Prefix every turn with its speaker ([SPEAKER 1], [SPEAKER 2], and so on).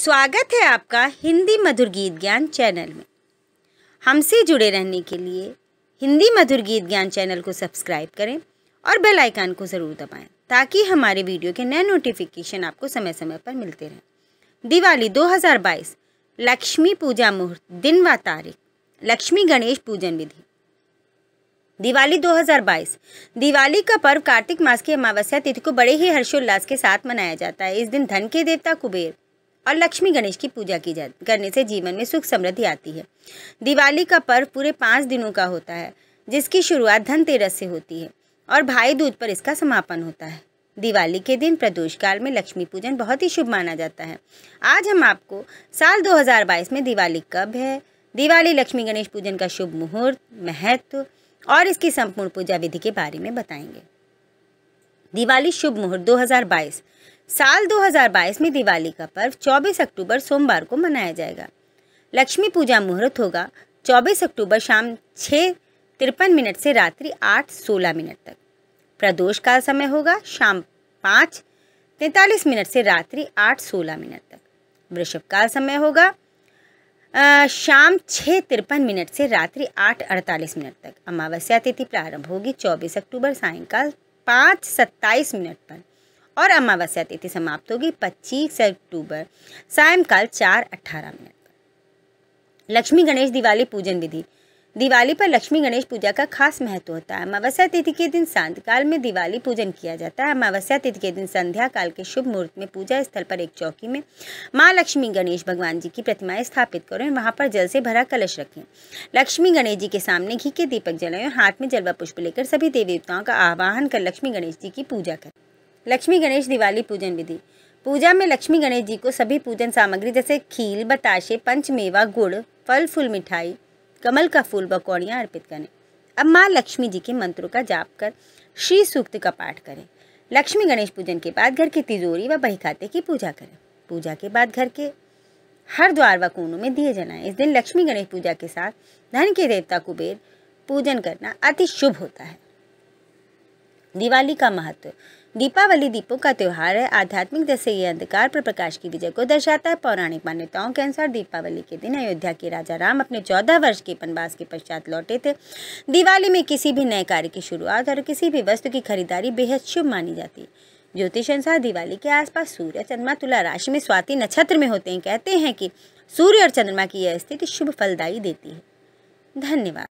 [SPEAKER 1] स्वागत है आपका हिंदी मधुर गीत ज्ञान चैनल में हमसे जुड़े रहने के लिए हिंदी मधुर गीत ज्ञान चैनल को सब्सक्राइब करें और बेल आइकन को ज़रूर दबाएं ताकि हमारे वीडियो के नए नोटिफिकेशन आपको समय समय पर मिलते रहें दिवाली 2022 लक्ष्मी पूजा मुहूर्त दिन व तारीख लक्ष्मी गणेश पूजन विधि दिवाली 2022 दिवाली का पर्व कार्तिक मास की अमावस्या तिथि को बड़े ही हर्षोल्लास के साथ मनाया जाता है इस दिन धन के देवता कुबेर और लक्ष्मी गणेश की पूजा की जा करने से जीवन में सुख समृद्धि आती है दिवाली का पर्व पूरे पाँच दिनों का होता है जिसकी शुरुआत धनतेरस से होती है और भाई दूज पर इसका समापन होता है दिवाली के दिन प्रदोष काल में लक्ष्मी पूजन बहुत ही शुभ माना जाता है आज हम आपको साल 2022 में दिवाली कब है दिवाली लक्ष्मी गणेश पूजन का शुभ मुहूर्त महत्व और इसकी संपूर्ण पूजा विधि के बारे में बताएंगे दिवाली शुभ मुहूर्त साल 2022 में दिवाली का पर्व 24 अक्टूबर सोमवार को मनाया जाएगा लक्ष्मी पूजा मुहूर्त होगा 24 अक्टूबर शाम छः तिरपन मिनट से रात्रि आठ सोलह मिनट तक प्रदोष का समय होगा शाम पाँच तैंतालीस मिनट से रात्रि आठ सोलह मिनट तक वृषभ का समय होगा शाम छः तिरपन मिनट से रात्रि आठ अड़तालीस मिनट तक अमावस्या तिथि प्रारंभ होगी चौबीस अक्टूबर सायंकाल पाँच सत्ताईस मिनट पर और अमावस्या तिथि समाप्त होगी 25 अक्टूबर सायंकाल चार अट्ठारह मिनट लक्ष्मी गणेश दिवाली पूजन विधि दिवाली पर लक्ष्मी गणेश पूजा का खास महत्व होता है अमावस्या तिथि के दिन सांध्यकाल में दिवाली पूजन किया जाता है अमावस्या तिथि के दिन संध्या काल के शुभ मुहूर्त में पूजा स्थल पर एक चौकी में माँ लक्ष्मी गणेश भगवान जी की प्रतिमाएं स्थापित करें वहाँ पर जल से भरा कलश रखें लक्ष्मी गणेश जी के सामने घी के दीपक जलाएं हाथ में जलवा पुष्प लेकर सभी देवी देवताओं का आह्वान कर लक्ष्मी गणेश जी की पूजा लक्ष्मी गणेश दिवाली पूजन विधि पूजा में लक्ष्मी गणेश जी को सभी पूजन सामग्री जैसे खील बताशे पंचमेवा गुड़ फल फूल मिठाई कमल का फूल बकौड़ियाँ अर्पित करें अब माँ लक्ष्मी जी के मंत्रों का जाप कर श्री सूक्त का पाठ करें लक्ष्मी गणेश पूजन के बाद घर की तिजोरी व खाते की पूजा करें पूजा के बाद घर के हर द्वार व कोनों में दिए जलाएं इस दिन लक्ष्मी गणेश पूजा के साथ धन के देवता कुबेर पूजन करना अति शुभ होता है दिवाली का महत्व दीपावली दीपों का त्यौहार है आध्यात्मिक जैसे ये अंधकार पर प्रकाश की विजय को दर्शाता है पौराणिक मान्यताओं के अनुसार दीपावली के दिन अयोध्या के राजा राम अपने चौदह वर्ष के वनवास के पश्चात लौटे थे दिवाली में किसी भी नए कार्य की शुरुआत और किसी भी वस्तु की खरीदारी बेहद शुभ मानी जाती है ज्योतिष अनुसार दिवाली के आसपास सूर्य चंद्रमा तुला राशि में स्वाति नक्षत्र में होते हैं कहते हैं कि सूर्य और चंद्रमा की यह स्थिति शुभ फलदायी देती है धन्यवाद